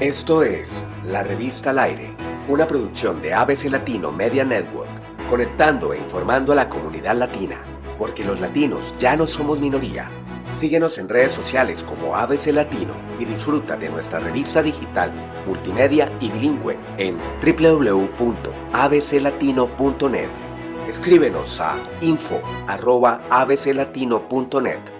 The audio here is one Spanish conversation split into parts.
Esto es La Revista al Aire, una producción de ABC Latino Media Network, conectando e informando a la comunidad latina, porque los latinos ya no somos minoría. Síguenos en redes sociales como ABC Latino y disfruta de nuestra revista digital, multimedia y bilingüe en www.abclatino.net. Escríbenos a info.abclatino.net.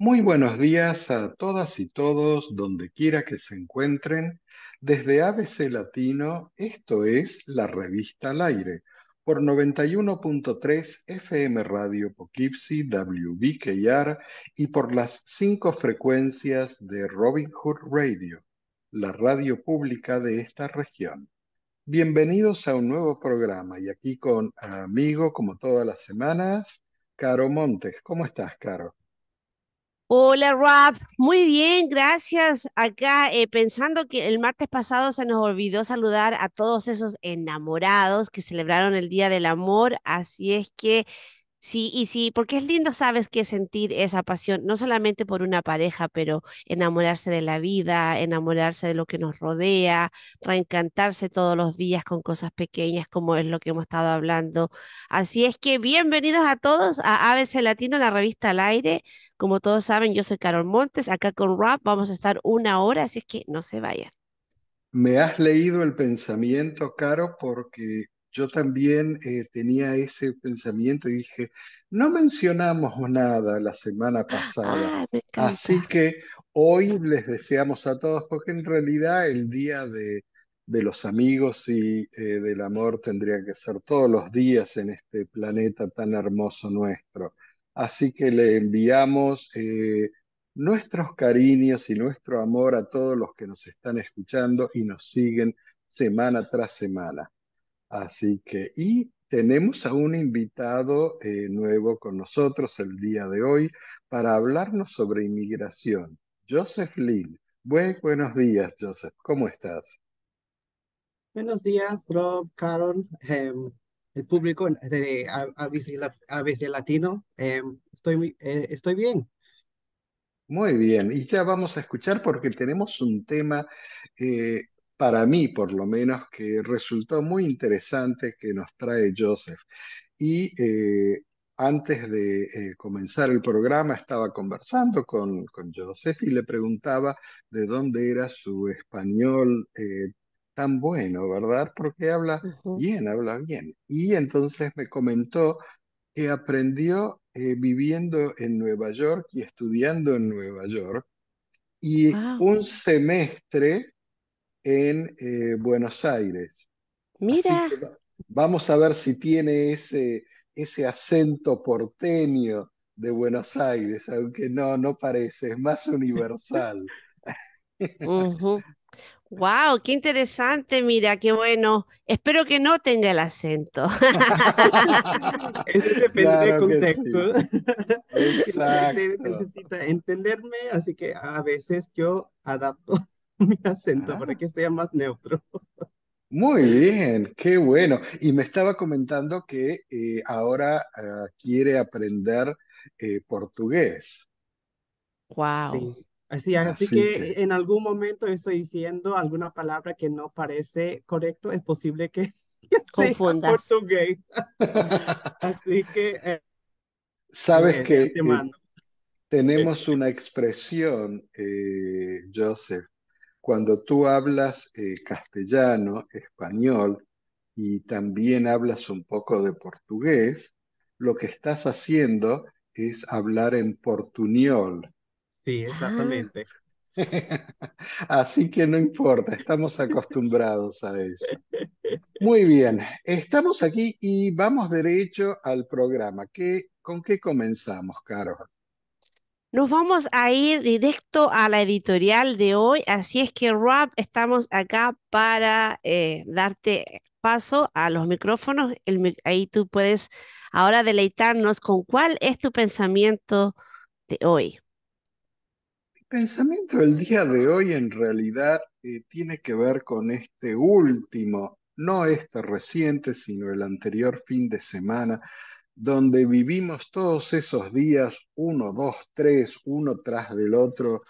Muy buenos días a todas y todos, donde quiera que se encuentren. Desde ABC Latino, esto es la revista al aire, por 91.3 FM Radio Poughkeepsie, WBKR y por las cinco frecuencias de Robin Hood Radio, la radio pública de esta región. Bienvenidos a un nuevo programa y aquí con amigo, como todas las semanas, Caro Montes. ¿Cómo estás, Caro? Hola, Rap. Muy bien, gracias. Acá eh, pensando que el martes pasado se nos olvidó saludar a todos esos enamorados que celebraron el Día del Amor. Así es que Sí, y sí, porque es lindo, sabes, que sentir esa pasión, no solamente por una pareja, pero enamorarse de la vida, enamorarse de lo que nos rodea, reencantarse todos los días con cosas pequeñas, como es lo que hemos estado hablando. Así es que bienvenidos a todos a ABC Latino, la revista al aire. Como todos saben, yo soy Carol Montes, acá con Rap vamos a estar una hora, así es que no se vayan. Me has leído el pensamiento, Caro, porque yo también eh, tenía ese pensamiento y dije, no mencionamos nada la semana pasada, ah, así que hoy les deseamos a todos, porque en realidad el día de, los amigos y eh, del amor tendría que ser todos los días en este planeta tan hermoso nuestro. Así que le enviamos eh, nuestros cariños y nuestro amor a todos los que nos están escuchando y nos siguen semana tras semana. Así que, y tenemos a un invitado eh, nuevo con nosotros el día de hoy para hablarnos sobre inmigración, Joseph Lin. buenos días, Joseph. ¿Cómo estás? Buenos días, Rob, Carol, em, el público de ABC, Latino. Em, estoy, eh, estoy bien. Muy bien, y ya vamos a escuchar porque tenemos un tema eh, para mí por lo menos, que resultó muy interesante que nos trae Joseph. Y eh, antes de eh, comenzar el programa estaba conversando con, con, Joseph y le preguntaba de dónde era su español eh, tan bueno, ¿verdad? Porque habla bien, habla bien. Y entonces me comentó que aprendió viviendo en Nueva York y estudiando en Nueva York. Y ah. un semestre en eh, Buenos Aires. Mira. Vamos a ver si tiene ese, ese acento porteño de Buenos Aires, aunque no, no parece, es más universal. Wow, qué interesante, mira, qué bueno. Espero que no tenga el acento. Eso depende del contexto. Necesita entenderme, así que a veces yo adapto. mi acento para ah. que sea más neutro. muy bien, qué bueno. Y me estaba comentando que eh, ahora ah, quiere aprender eh, portugués. Wow. Así, que en algún momento estoy diciendo alguna palabra que no parece correcto, es posible que, se confunda. portugués. Así que, eh, sabes que tenemos una expresión, Joseph cuando tú hablas eh, castellano, español y también hablas un poco de portugués, lo que estás haciendo es hablar en portuñol. Sí, ah. exactamente. Así que no importa, estamos acostumbrados a eso. Muy bien, estamos aquí y vamos derecho al programa. ¿Con qué comenzamos, Carol? Nos vamos a ir directo a la editorial de hoy, así es que Rob, estamos acá para eh, darte paso a los micrófonos. ahí tú puedes ahora deleitarnos con cuál es tu pensamiento de hoy. Mi pensamiento del día de hoy en realidad eh, tiene que ver con este último, no este reciente, sino el anterior fin de semana donde vivimos todos esos días, uno, dos, tres, uno tras del otro,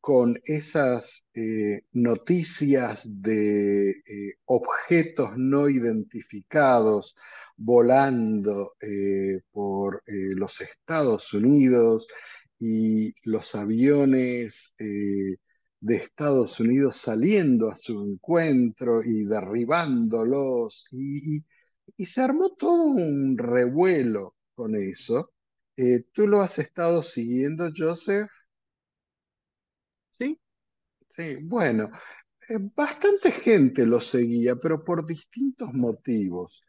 con esas eh, noticias de eh, objetos no identificados volando eh, por los Estados Unidos y los aviones de Estados Unidos saliendo a su encuentro y derribándolos y y se armó todo un revuelo con eso. Eh, ¿Tú lo has estado siguiendo, Joseph? Sí, Sí, bueno, eh, bastante gente lo seguía, pero por distintos motivos.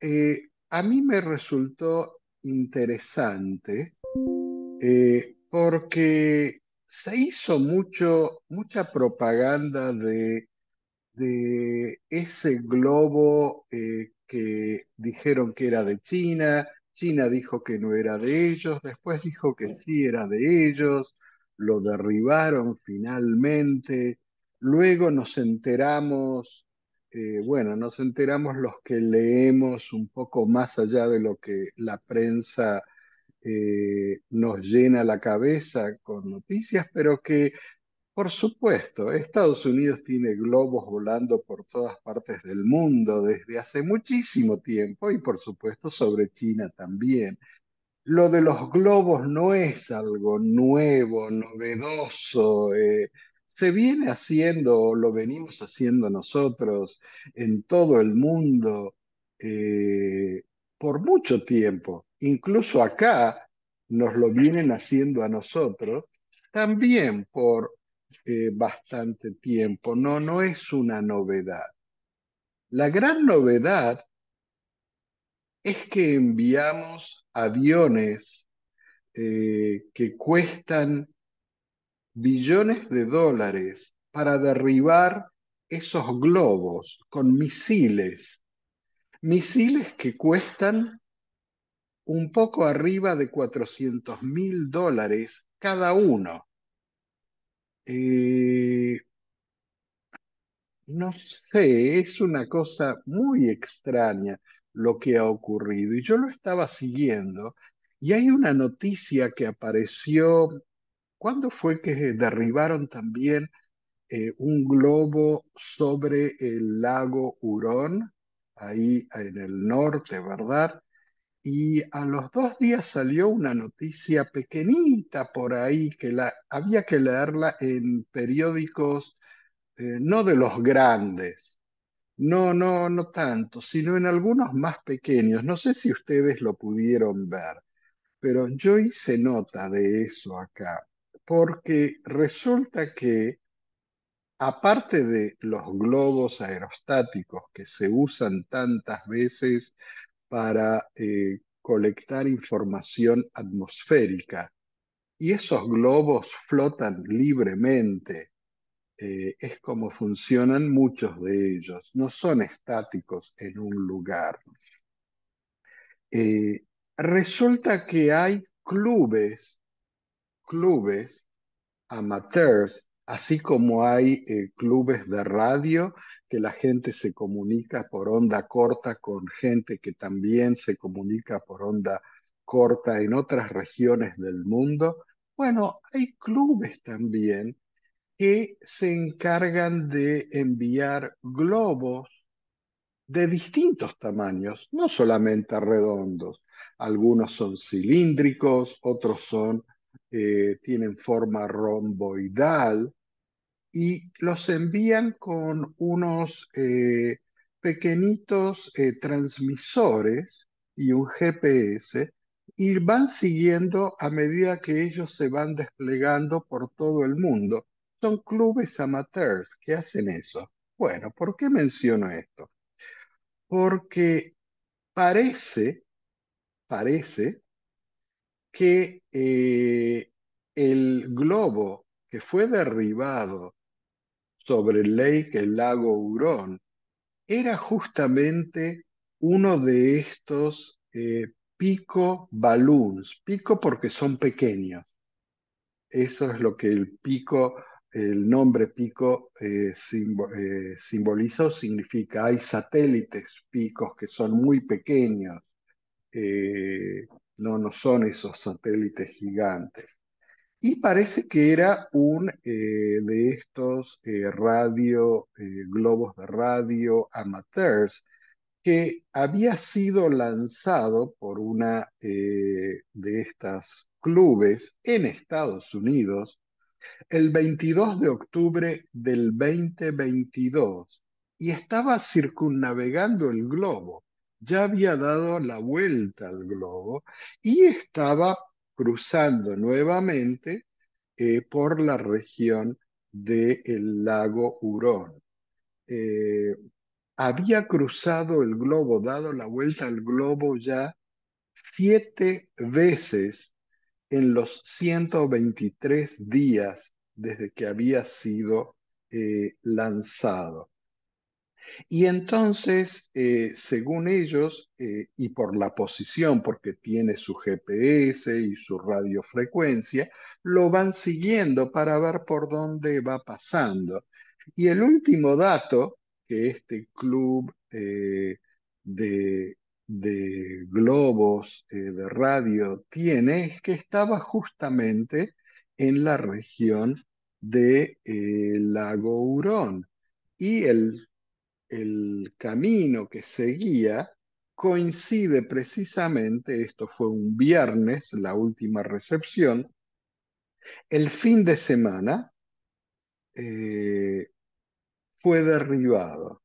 Eh, a mí me resultó interesante porque se hizo mucho, mucha propaganda de, de ese globo que dijeron que era de China, China dijo que no era de ellos, después dijo que sí era de ellos, lo derribaron finalmente, luego nos enteramos, eh, bueno, nos enteramos los que leemos un poco más allá de lo que la prensa eh, nos llena la cabeza con noticias, pero que por supuesto, Estados Unidos tiene globos volando por todas partes del mundo desde hace muchísimo tiempo y por supuesto sobre China también. Lo de los globos no es algo nuevo, novedoso. Eh, se viene haciendo, lo venimos haciendo nosotros en todo el mundo eh, por mucho tiempo. Incluso acá nos lo vienen haciendo a nosotros también por eh, bastante tiempo. No, no es una novedad. La gran novedad es que enviamos aviones eh, que cuestan billones de dólares para derribar esos globos con misiles. Misiles que cuestan un poco arriba de 400 mil dólares cada uno. Eh, no sé, es una cosa muy extraña lo que ha ocurrido. Y yo lo estaba siguiendo y hay una noticia que apareció. ¿Cuándo fue que derribaron también eh, un globo sobre el lago Hurón, ahí en el norte, ¿verdad? y a los dos días salió una noticia pequeñita por ahí que la, había que leerla en periódicos eh, no de los grandes, no, no, no tanto, sino en algunos más pequeños. No sé si ustedes lo pudieron ver, pero yo hice nota de eso acá, porque resulta que aparte de los globos aerostáticos que se usan tantas veces para eh, colectar información atmosférica. Y esos globos flotan libremente. Eh, es como funcionan muchos de ellos. No son estáticos en un lugar. Eh, resulta que hay clubes, clubes amateurs así como hay eh, clubes de radio que la gente se comunica por onda corta con gente que también se comunica por onda corta en otras regiones del mundo. Bueno, hay clubes también que se encargan de enviar globos de distintos tamaños, no solamente redondos. Algunos son cilíndricos, otros son, eh, tienen forma romboidal, y los envían con unos eh, pequeñitos eh, transmisores y un GPS y van siguiendo a medida que ellos se van desplegando por todo el mundo. Son clubes amateurs que hacen eso. Bueno, ¿por qué menciono esto? Porque parece, parece que eh, el globo que fue derribado sobre el lake, el lago Hurón, era justamente uno de estos eh, pico balloons. Pico porque son pequeños. Eso es lo que el pico, el nombre pico eh, eh simboliza o significa. Hay satélites picos que son muy pequeños. Eh, no, no son esos satélites gigantes. Y parece que era un eh, de estos eh, eh, globos de radio amateurs que había sido lanzado por una de estas clubes en Estados Unidos el 22 de octubre del 2022 y estaba circunnavegando el globo. Ya había dado la vuelta al globo y estaba cruzando nuevamente eh, por la región del lago Hurón. Eh, había cruzado el globo, dado la vuelta al globo ya siete veces en los 123 días desde que había sido eh, lanzado. Y entonces, eh, según ellos, eh, y por la posición, porque tiene su GPS y su radiofrecuencia, lo van siguiendo para ver por dónde va pasando. Y el último dato que este club eh, de, globos de radio tiene es que estaba justamente en la región de Lago Hurón. Y el el camino que seguía coincide precisamente, esto fue un viernes, la última recepción, el fin de semana eh, fue derribado.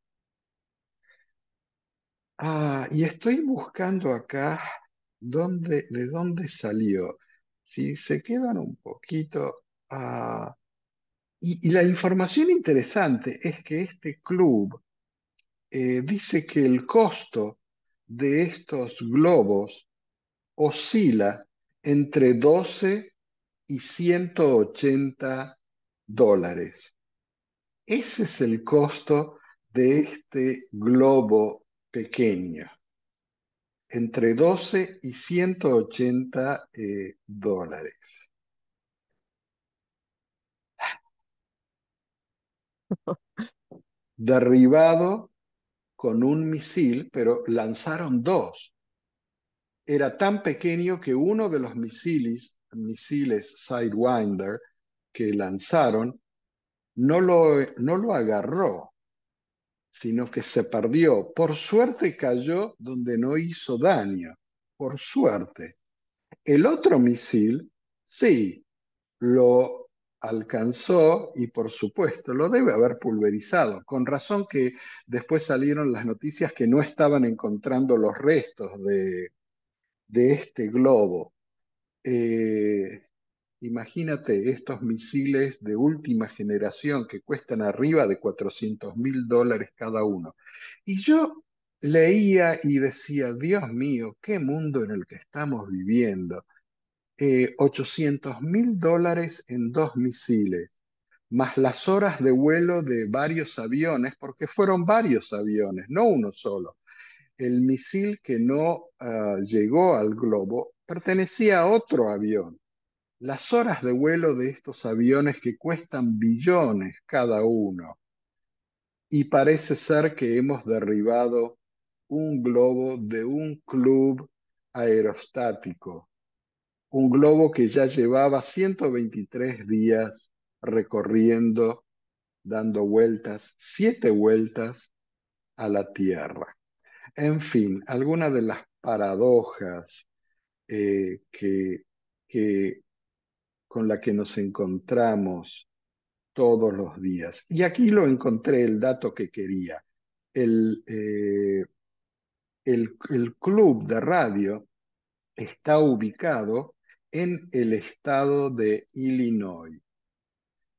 Ah, y estoy buscando acá de dónde salió. Si se quedan un poquito... Ah, y la información interesante es que este club eh, dice que el costo de estos globos oscila entre 12 y 180 dólares. Ese es el costo de este globo pequeño, entre 12 y 180 eh, dólares. Derribado con un misil, pero lanzaron dos. Era tan pequeño que uno de los misiles, misiles Sidewinder que lanzaron, no lo, no lo agarró, sino que se perdió. Por suerte cayó donde no hizo daño, por suerte. El otro misil, sí, lo alcanzó y por supuesto lo debe haber pulverizado. Con razón que después salieron las noticias que no estaban encontrando los restos de, de este globo. Eh, imagínate estos misiles de última generación que cuestan arriba de 400 mil dólares cada uno. Y yo leía y decía, Dios mío, qué mundo en el que estamos viviendo eh, mil dólares en dos misiles, más las horas de vuelo de varios aviones, porque fueron varios aviones, no uno solo. El misil que no ah, llegó al globo pertenecía a otro avión. Las horas de vuelo de estos aviones que cuestan billones cada uno. Y parece ser que hemos derribado un globo de un club aerostático un globo que ya llevaba 123 días recorriendo, dando vueltas, siete vueltas a la Tierra. En fin, algunas de las paradojas eh, que, con las que nos encontramos todos los días. Y aquí lo encontré el dato que quería. el eh, club de radio está ubicado en el estado de Illinois.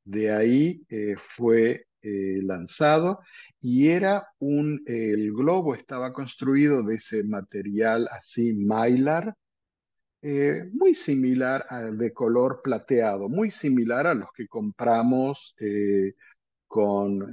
De ahí eh, fue eh, lanzado y era un, eh, el globo estaba construido de ese material así mylar, muy similar al de color plateado, muy similar a los que compramos con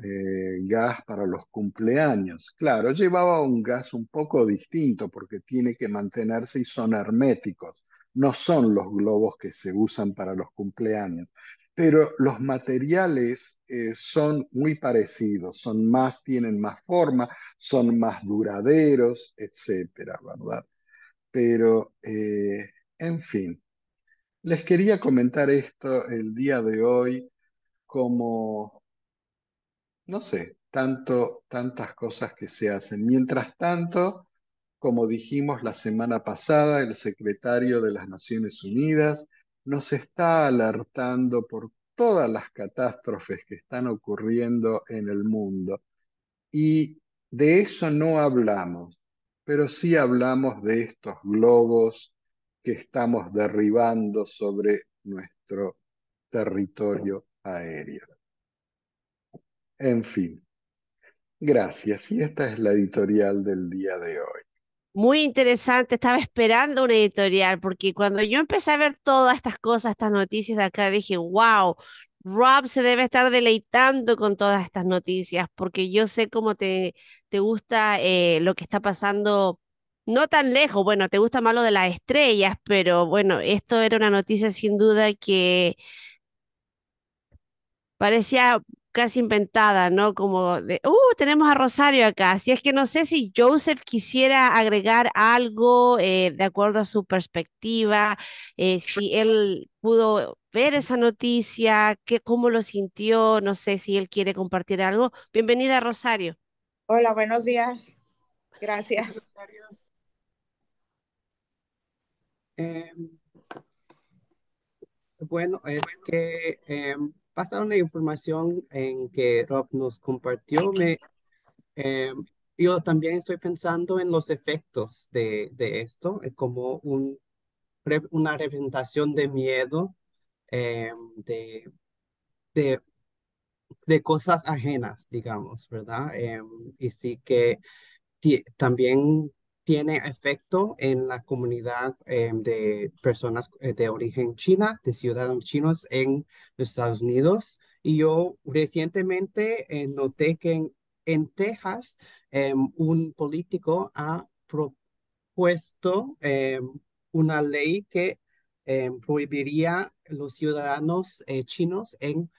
gas para los cumpleaños. Claro, llevaba un gas un poco distinto porque tiene que mantenerse y son herméticos no son los globos que se usan para los cumpleaños, pero los materiales eh, son muy parecidos, son más, tienen más forma, son más duraderos, etcétera, Pero, eh, en fin, les quería comentar esto el día de hoy como, no sé, tantas cosas que se hacen. Mientras tanto, como dijimos la semana pasada, el secretario de las Naciones Unidas nos está alertando por todas las catástrofes que están ocurriendo en el mundo. Y de eso no hablamos, pero sí hablamos de estos globos que estamos derribando sobre nuestro territorio aéreo. En fin, gracias. Y esta es la editorial del día de hoy. Muy interesante, estaba esperando un editorial, porque cuando yo empecé a ver todas estas cosas, estas noticias de acá, dije, wow, Rob se debe estar deleitando con todas estas noticias, porque yo sé cómo te, te gusta eh, lo que está pasando no tan lejos, bueno, te gusta más lo de las estrellas, pero bueno, esto era una noticia sin duda que parecía casi inventada, ¿no? Como de, uh, tenemos a Rosario acá. Así es que no sé si Joseph quisiera agregar algo eh, de acuerdo a su perspectiva, eh, si él pudo ver esa noticia, que, cómo lo sintió, no sé si él quiere compartir algo. Bienvenida, Rosario. Hola, buenos días. Gracias. Em, bueno, es que em, pasaron la información en que Rob nos compartió, em, yo también estoy pensando en los efectos de, esto, eh, como una representación de miedo, em, de, de, cosas ajenas, digamos, ¿verdad? Em, y sí que también tiene efecto en la comunidad eh, de personas eh, de origen china, de ciudadanos chinos en los Estados Unidos. Y yo recientemente eh, noté que en, Texas un político ha propuesto una ley que prohibiría a los ciudadanos chinos en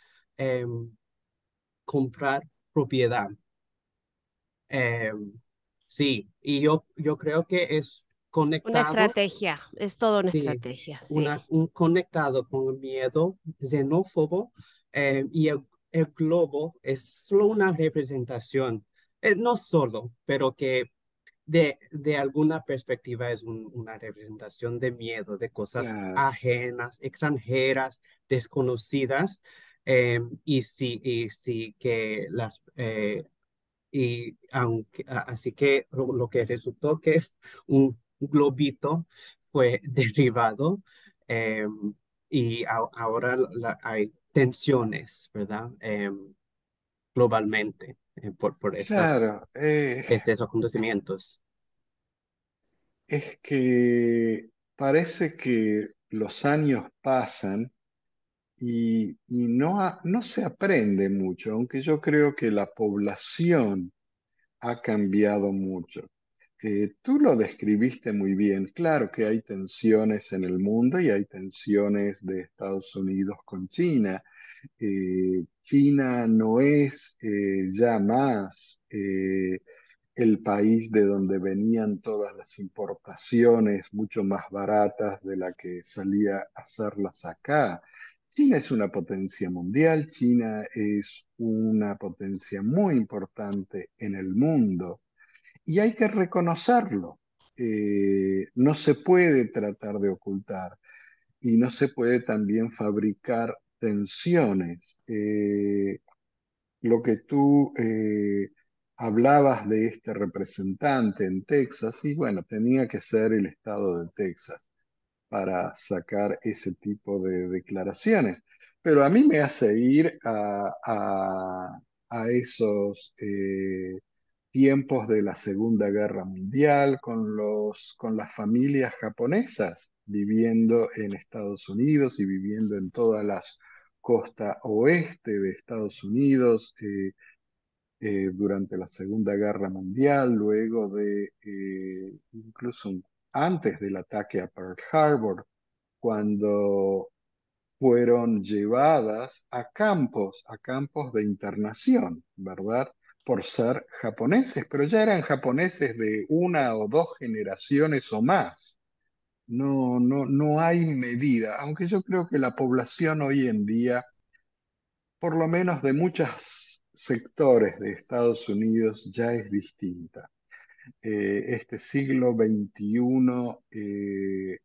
comprar propiedad. Sí, y yo, yo creo que es conectado. Una estrategia, es todo una estrategia. Sí. un conectado con el miedo xenófobo eh, y el, globo es solo una representación, es eh, no solo, pero que de, de alguna perspectiva es una representación de miedo, de cosas ajenas, extranjeras, desconocidas. Eh, y sí, y sí que las, y así que lo que resultó que es un globito fue derribado em, y ahora hay tensiones, ¿verdad? Em, globalmente eh, por, por estas, eh, este, estos acontecimientos. Es que parece que los años pasan y, no, no se aprende mucho, aunque yo creo que la población ha cambiado mucho. Eh, tú lo describiste muy bien. Claro que hay tensiones en el mundo y hay tensiones de Estados Unidos con China. Eh, China no es eh, ya más el país de donde venían todas las importaciones mucho más baratas de la que salía a hacerlas acá. China es una potencia mundial, China es una potencia muy importante en el mundo y hay que reconocerlo. Eh, no se puede tratar de ocultar y no se puede también fabricar tensiones. Eh, lo que tú eh, hablabas de este representante en Texas, y bueno, tenía que ser el estado de Texas para sacar ese tipo de declaraciones. Pero a mí me hace ir a, esos eh, tiempos de la Segunda Guerra Mundial con, los, con las familias japonesas viviendo en Estados Unidos y viviendo en toda la costa oeste de Estados Unidos eh, eh, durante la Segunda Guerra Mundial, luego de incluso un antes del ataque a Pearl Harbor, cuando fueron llevadas a campos, a campos de internación, ¿verdad? Por ser japoneses, pero ya eran japoneses de una o dos generaciones o más. No, no, no hay medida, aunque yo creo que la población hoy en día, por lo menos de muchos sectores de Estados Unidos, ya es distinta. Eh, este siglo XXI eh,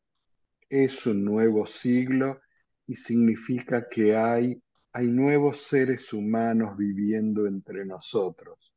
es un nuevo siglo y significa que hay, hay nuevos seres humanos viviendo entre nosotros.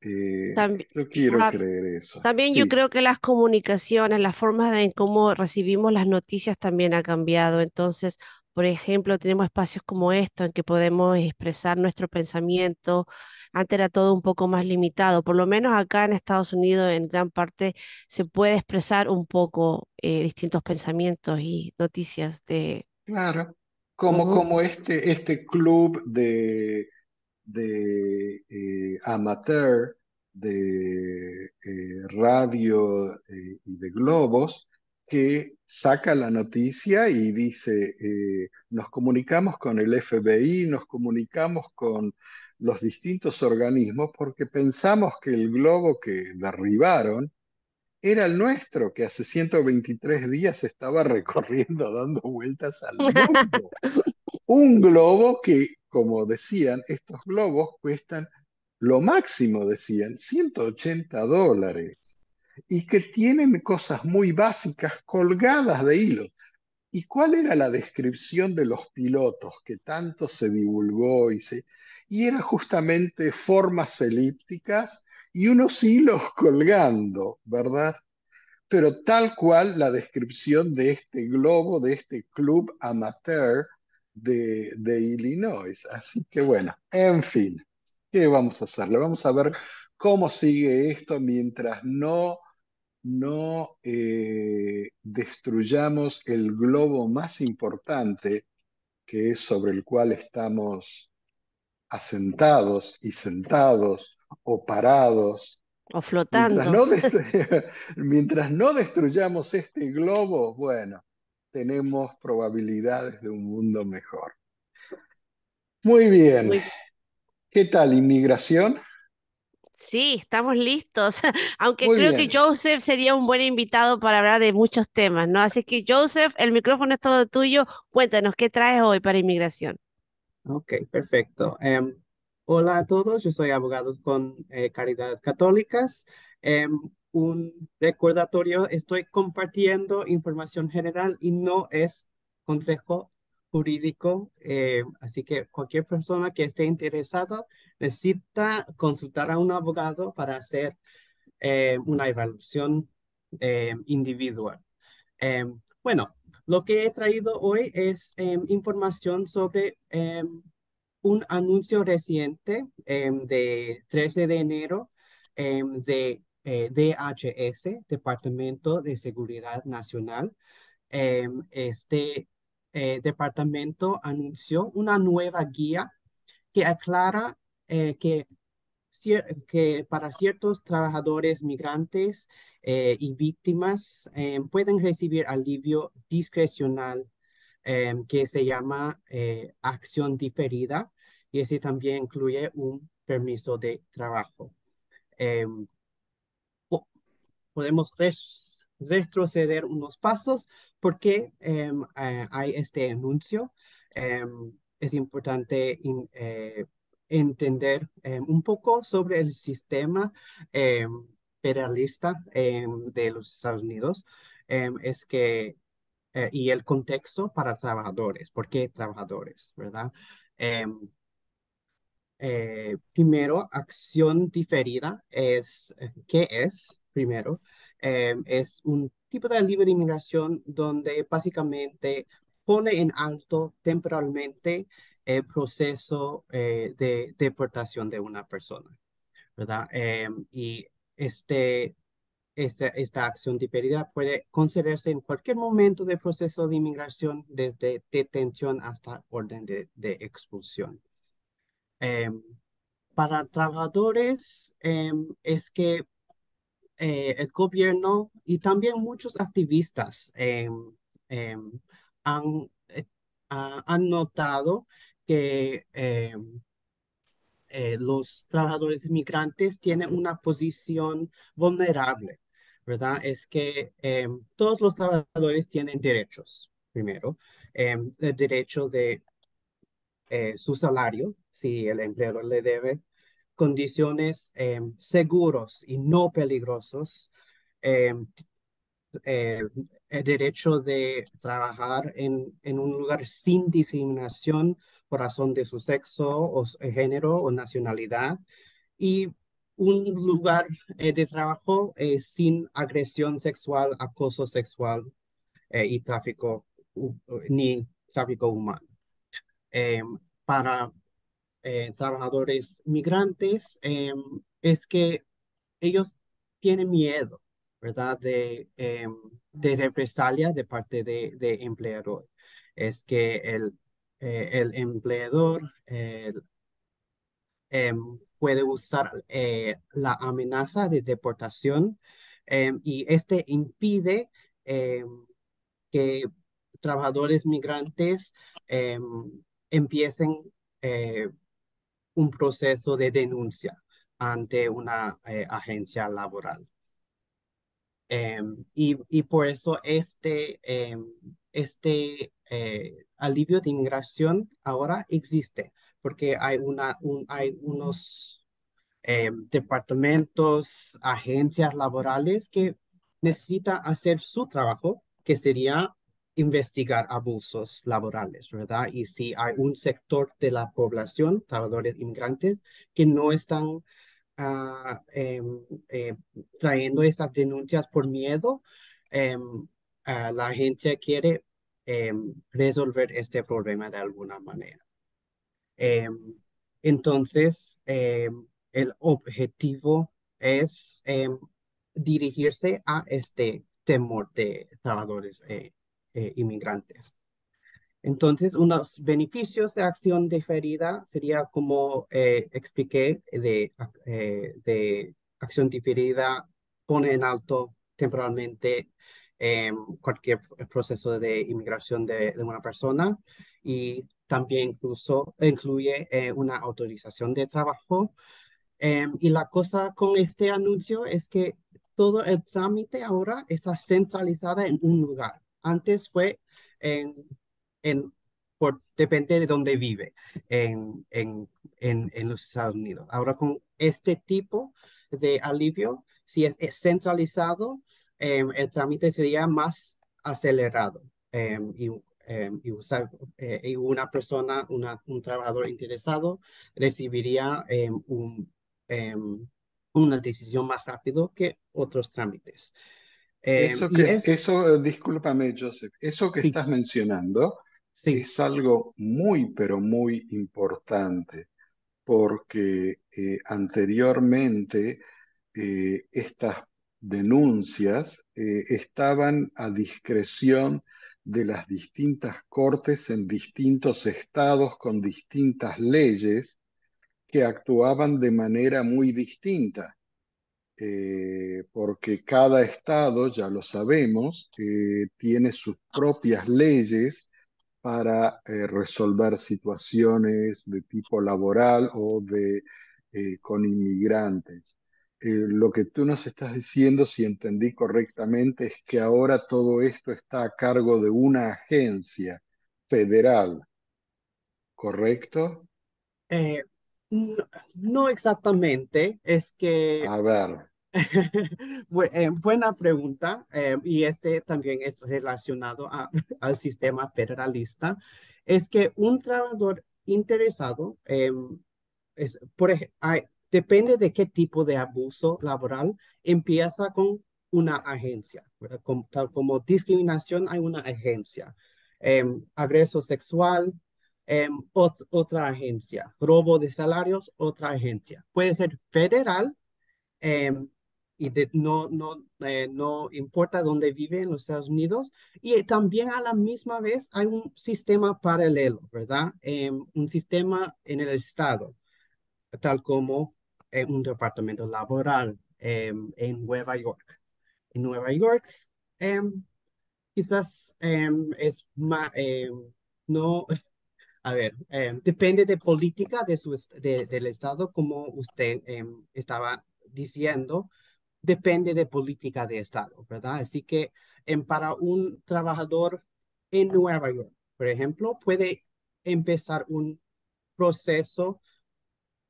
Eh, también, yo quiero creer eso. También yo creo que las comunicaciones, las formas en cómo recibimos las noticias también ha cambiado. Entonces, por ejemplo, tenemos espacios como esto en que podemos expresar nuestro pensamiento. Antes era todo un poco más limitado. Por lo menos acá en Estados Unidos, en gran parte, se puede expresar un poco eh, distintos pensamientos y noticias de... Claro, como, como este, este club de, de eh, amateur de eh, radio y de globos que saca la noticia y dice, eh, nos comunicamos con el FBI, nos comunicamos con los distintos organismos porque pensamos que el globo que derribaron era el nuestro, que hace 123 días estaba recorriendo, dando vueltas al mundo. Un globo que, como decían, estos globos cuestan lo máximo, decían, 180 dólares y que tienen cosas muy básicas colgadas de hilos ¿Y cuál era la descripción de los pilotos que tanto se divulgó y se... Y era justamente formas elípticas y unos hilos colgando, ¿verdad? Pero tal cual la descripción de este globo, de este club amateur de, de Illinois. Así que bueno, en fin, ¿qué vamos a hacer? Vamos a ver cómo sigue esto mientras no no eh, destruyamos el globo más importante que es sobre el cual estamos asentados y sentados o parados. O flotando. Mientras no, destruyamos este globo, bueno, tenemos probabilidades de un mundo mejor. Muy bien. ¿Qué tal inmigración? Sí, estamos listos, aunque creo que Joseph sería un buen invitado para hablar de muchos temas, ¿no? Así que Joseph, el micrófono es todo tuyo. Cuéntanos, ¿qué traes hoy para inmigración? Ok, perfecto. Em, hola a todos, yo soy abogado con eh, Caridades Católicas. Em, un recordatorio, estoy compartiendo información general y no es consejo jurídico, eh, así que cualquier persona que esté interesada necesita consultar a un abogado para hacer eh, una evaluación eh, individual. bueno, lo que he traído hoy es información sobre un anuncio reciente de 13 de enero de DHS, Departamento de Seguridad Nacional. este eh, departamento anunció una nueva guía que aclara eh, que, que, para ciertos trabajadores migrantes eh, y víctimas em, pueden recibir alivio discrecional em, que se llama eh, acción diferida y ese también incluye un permiso de trabajo. Em, podemos res retroceder unos pasos porque em, eh, hay este anuncio. Em, es importante eh, entender em, un poco sobre el sistema federalista de los Estados Unidos. es que eh, y el contexto para trabajadores. ¿Por qué trabajadores? ¿Verdad? primero, acción diferida es, ¿qué es? Primero, eh, es un tipo de libre inmigración donde básicamente pone en alto temporalmente el proceso eh, de deportación de una persona, ¿verdad? Em, y este, este, esta acción de pérdida puede concederse en cualquier momento del proceso de inmigración, desde detención hasta orden de, expulsión. Em, para trabajadores, em, es que eh, el gobierno y también muchos activistas em, em, han, eh, han, notado que em, eh, los trabajadores migrantes tienen una posición vulnerable, ¿verdad? Es que todos los trabajadores tienen derechos, primero, el derecho de su salario, si el empleador le debe condiciones eh, seguros y no peligrosos, eh, eh, el derecho de trabajar en, en, un lugar sin discriminación por razón de su sexo o género o nacionalidad y un lugar de trabajo sin agresión sexual, acoso sexual y tráfico ni tráfico humano. para eh, trabajadores migrantes em, es que ellos tienen miedo, ¿verdad? De, em, de represalia de parte de, empleador. Es que el, eh, el empleador em, puede usar eh, la amenaza de deportación y este impide que trabajadores migrantes empiecen un proceso de denuncia ante una eh, agencia laboral. Em, y, por eso este, em, este eh, alivio de inmigración ahora existe, porque hay, una, hay unos em, departamentos, agencias laborales que necesitan hacer su trabajo, que sería investigar abusos laborales, ¿verdad? Y si hay un sector de la población, trabajadores inmigrantes, que no están ah, em, eh, trayendo estas denuncias por miedo, em, ah, la gente quiere em, resolver este problema de alguna manera. entonces, el objetivo es dirigirse a este temor de trabajadores eh, eh, inmigrantes. Entonces, unos beneficios de acción diferida sería, como eh, expliqué, eh, de, acción diferida pone en alto temporalmente em, cualquier proceso de inmigración de, de, una persona y también incluso incluye una autorización de trabajo. Em, y la cosa con este anuncio es que todo el trámite ahora está centralizado en un lugar. Antes fue en, en por, depende de dónde vive en, en, en, los Estados Unidos. Ahora con este tipo de alivio, si es, centralizado, eh, el trámite sería más acelerado eh, eh, y, una persona, una, un trabajador interesado recibiría una decisión más rápido que otros trámites. Eh, eso, que, eso, discúlpame, Joseph, eso que estás mencionando es algo muy, pero muy importante, porque eh, anteriormente eh, estas denuncias estaban a discreción de las distintas cortes en distintos estados con distintas leyes que actuaban de manera muy distinta. Eh, porque cada estado, ya lo sabemos, eh, tiene sus propias leyes para eh, resolver situaciones de tipo laboral o de, con inmigrantes. lo que tú nos estás diciendo, si entendí correctamente, es que ahora todo esto está a cargo de una agencia federal, ¿correcto? No, exactamente, es que... A ver. Eh, buena pregunta, eh, y este también es relacionado al sistema federalista. Es que un trabajador interesado, em, es, por, depende de qué tipo de abuso laboral, empieza con una agencia. tal como discriminación, hay una agencia. Em, agreso sexual, Em, otra agencia. Robo de salarios, otra agencia. Puede ser federal em, y no, no, eh, no importa dónde vive en los Estados Unidos. Y también a la misma vez hay un sistema paralelo, ¿verdad? Em, un sistema en el estado, tal como eh, un departamento laboral en Nueva York. En Nueva York, quizás es más, no a ver, em, depende de política de su, del Estado, como usted em, estaba diciendo, depende de política de Estado, ¿verdad? Así que em, para un trabajador en Nueva York, por ejemplo, puede empezar un proceso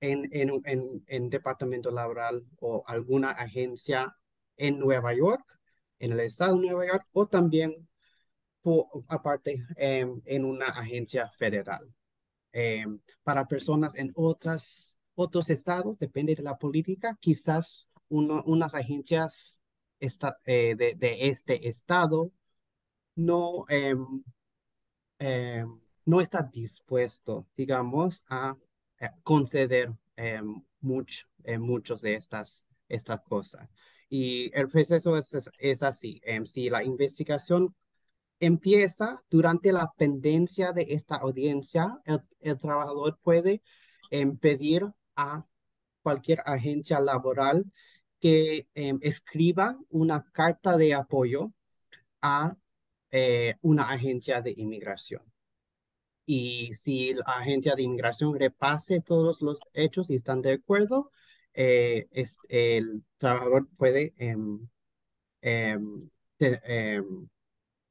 en, en, en, departamento laboral o alguna agencia en Nueva York, en el estado de Nueva York, o también por, aparte em, en una agencia federal. Em, para personas en otras, otros estados, depende de la política, quizás uno, unas agencias eh, de, de, este estado no, em, no está dispuesto, digamos, a, eh, conceder mucho, muchos de estas, estas cosas. Y el proceso es, es, es así. si la investigación empieza durante la pendencia de esta audiencia. El, trabajador puede em, pedir a cualquier agencia laboral que em, escriba una carta de apoyo a eh, una agencia de inmigración. Y si la agencia de inmigración repase todos los hechos y están de acuerdo, eh, el trabajador puede em,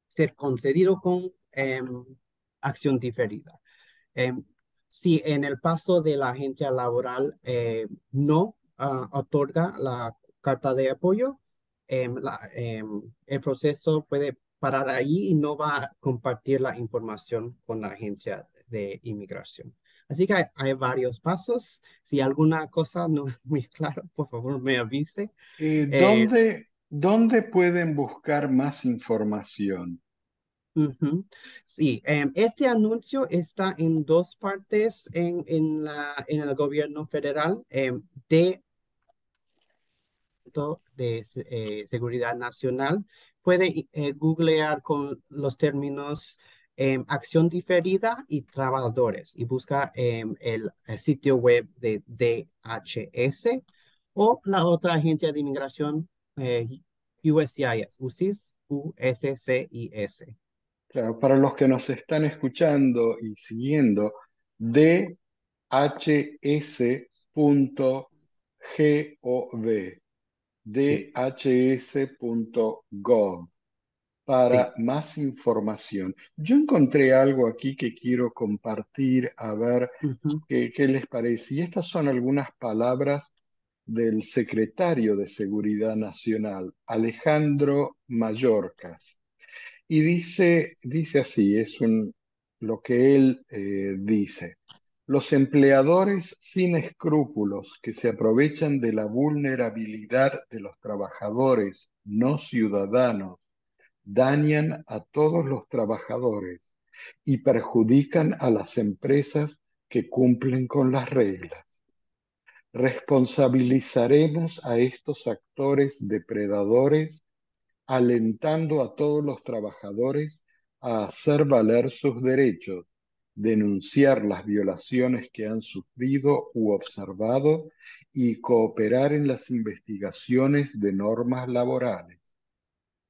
ser concedido con em, acción diferida. Em, si en el paso de la agencia laboral eh, no ah, otorga la carta de apoyo, em, la, el proceso puede parar ahí y no va a compartir la información con la agencia de inmigración. Así que hay, varios pasos. Si alguna cosa no es muy clara, por favor me avise. Eh, eh, ¿Dónde, ¿Dónde pueden buscar más información? Sí, em, este anuncio está en dos partes en, en, la, en el gobierno federal em, de, de eh, Seguridad Nacional. Puede eh, googlear con los términos em, acción diferida y trabajadores y busca el eh, sitio web de DHS o la otra agencia de inmigración eh, USCIS, Claro, para los que nos están escuchando y siguiendo, dhs.gov, dhs.gov, para más información. Yo encontré algo aquí que quiero compartir, a ver qué, qué les parece. Y estas son algunas palabras del secretario de Seguridad Nacional, Alejandro Mallorcas. Y dice, dice así, es lo que él eh, dice. Los empleadores sin escrúpulos que se aprovechan de la vulnerabilidad de los trabajadores no ciudadanos dañan a todos los trabajadores y perjudican a las empresas que cumplen con las reglas. Responsabilizaremos a estos actores depredadores, alentando a todos los trabajadores a hacer valer sus derechos, denunciar las violaciones que han sufrido u observado y cooperar en las investigaciones de normas laborales.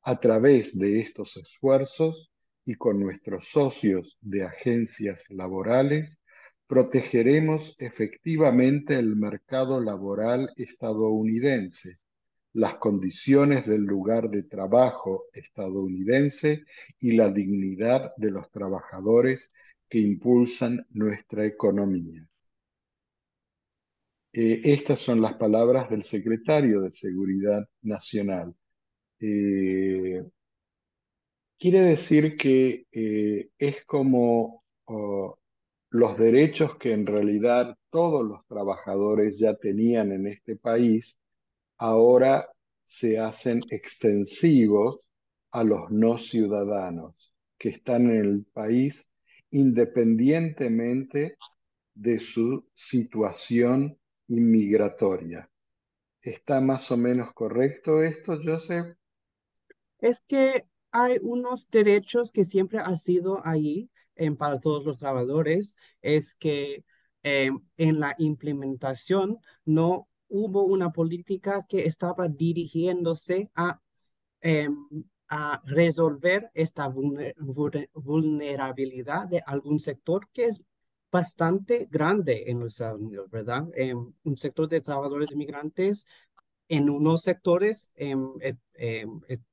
A través de estos esfuerzos y con nuestros socios de agencias laborales, protegeremos efectivamente el mercado laboral estadounidense, las condiciones del lugar de trabajo estadounidense y la dignidad de los trabajadores que impulsan nuestra economía. Eh, estas son las palabras del secretario de Seguridad Nacional. Eh, quiere decir que eh, es como oh, los derechos que en realidad todos los trabajadores ya tenían en este país, ahora se hacen extensivos a los no ciudadanos que están en el país independientemente de su situación inmigratoria. ¿Está más o menos correcto esto, Joseph? Es que hay unos derechos que siempre han sido ahí, para todos los trabajadores es que eh, en la implementación no hubo una política que estaba dirigiéndose a, eh, a resolver esta vulnerabilidad de algún sector que es bastante grande en los Estados Unidos, ¿verdad? Eh, un sector de trabajadores migrantes en unos sectores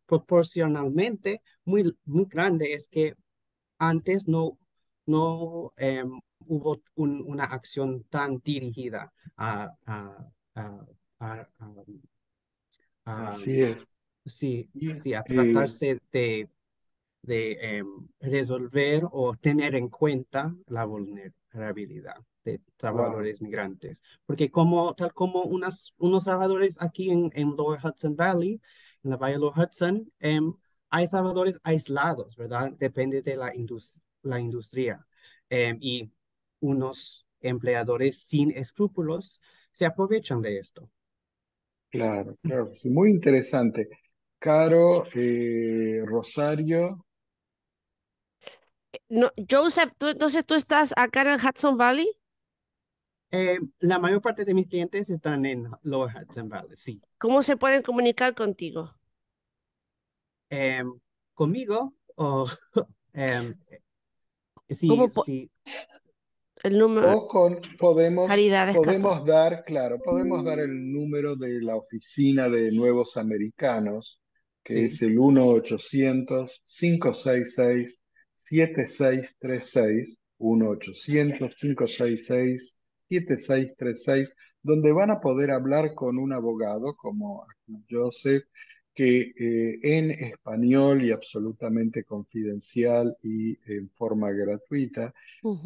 proporcionalmente muy, muy grande es que antes no, no em, hubo una acción tan dirigida a, a, a, Sí, sí, a tratarse de, de em, resolver o tener en cuenta la vulnerabilidad de trabajadores migrantes. Porque como, tal como unas, unos trabajadores aquí en, en Lower Hudson Valley, en la Valle Lower Hudson, em, hay salvadores aislados, ¿verdad? Depende de la, industria. Em, y unos empleadores sin escrúpulos se aprovechan de esto. Claro, claro, muy interesante. Caro, eh, Rosario. Eh, no, Joseph, ¿tú, entonces tú estás acá en el Hudson Valley. Em, la mayor parte de mis clientes están en Lower Hudson Valley, sí. ¿Cómo se pueden comunicar contigo? eh, conmigo o eh, el número o con, podemos, podemos dar, claro, podemos dar mm. el número de la oficina de Nuevos Americanos, que es el 1-800-566-7636, 1-800-566-7636, donde van a poder hablar con un abogado como Joseph que eh, en español y absolutamente confidencial y en forma gratuita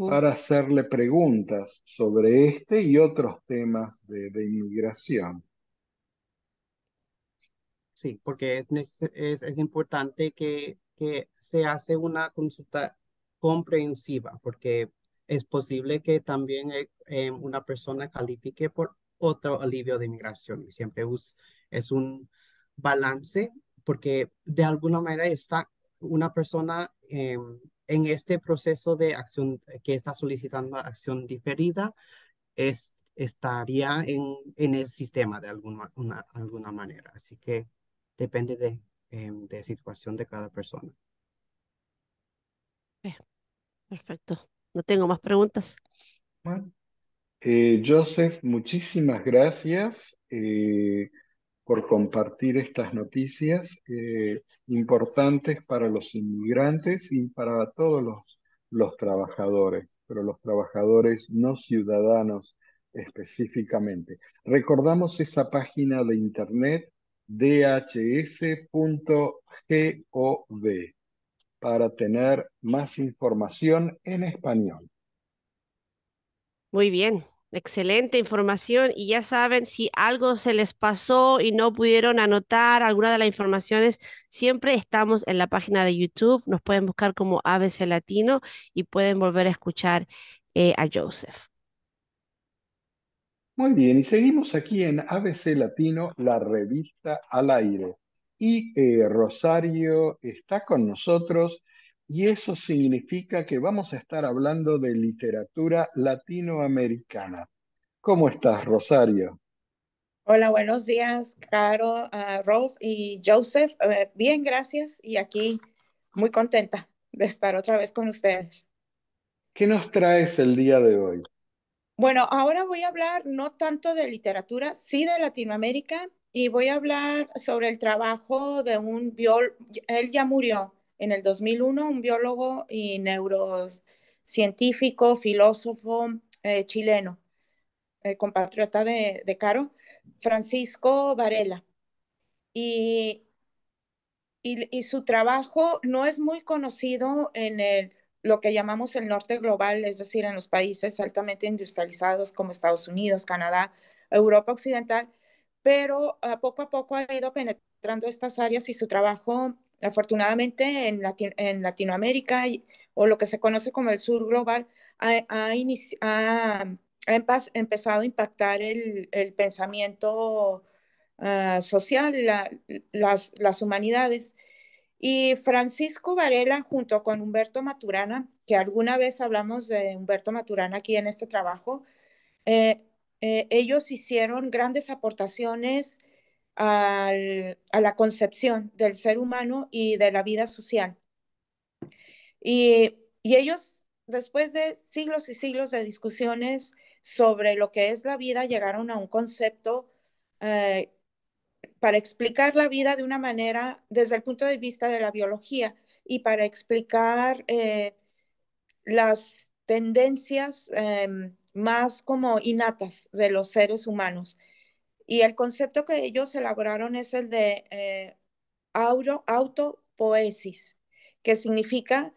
para hacerle preguntas sobre este y otros temas de, de inmigración. Sí, porque es, es, es importante que, que, se hace una consulta comprensiva, porque es posible que también eh, eh, una persona califique por otro alivio de inmigración y siempre es un balance, porque de alguna manera está una persona eh, en este proceso de acción que está solicitando acción diferida, es, estaría en, en el sistema de alguna, una, alguna manera. Así que depende de, eh, de situación de cada persona. Perfecto. No tengo más preguntas. Eh, Joseph, muchísimas gracias. Eh, por compartir estas noticias eh, importantes para los inmigrantes y para todos los, los trabajadores, pero los trabajadores no ciudadanos específicamente. Recordamos esa página de internet dhs.gov para tener más información en español. Muy bien, Excelente información. Y ya saben, si algo se les pasó y no pudieron anotar alguna de las informaciones, siempre estamos en la página de YouTube. Nos pueden buscar como ABC Latino y pueden volver a escuchar eh, a Joseph. Muy bien, y seguimos aquí en ABC Latino, la revista al aire. Y eh, Rosario está con nosotros y eso significa que vamos a estar hablando de literatura latinoamericana. ¿Cómo estás, Rosario? Hola, buenos días, Caro, ah, Rolf y Joseph. Eh, bien, gracias. Y aquí muy contenta de estar otra vez con ustedes. ¿Qué nos traes el día de hoy? Bueno, ahora voy a hablar no tanto de literatura, sí de Latinoamérica, y voy a hablar sobre el trabajo de un viol... él ya murió, en el 2001 un biólogo y neurocientífico, filósofo eh, chileno, eh, compatriota de, Caro, Francisco Varela. Y, y, su trabajo no es muy conocido en el, lo que llamamos el norte global, es decir, en los países altamente industrializados como Estados Unidos, Canadá, Europa Occidental, pero ah, poco a poco ha ido penetrando estas áreas y su trabajo Afortunadamente en, Latinoamérica o lo que se conoce como el sur global ha, empezado a impactar el, pensamiento ah, social, las, humanidades. Y Francisco Varela, junto con Humberto Maturana, que alguna vez hablamos de Humberto Maturana aquí en este trabajo, eh, eh, ellos hicieron grandes aportaciones a la concepción del ser humano y de la vida social. Y, ellos, después de siglos y siglos de discusiones sobre lo que es la vida, llegaron a un concepto eh, para explicar la vida de una manera desde el punto de vista de la biología y para explicar eh, las tendencias em, más como innatas de los seres humanos. Y el concepto que ellos elaboraron es el de eh, autopoesis, que significa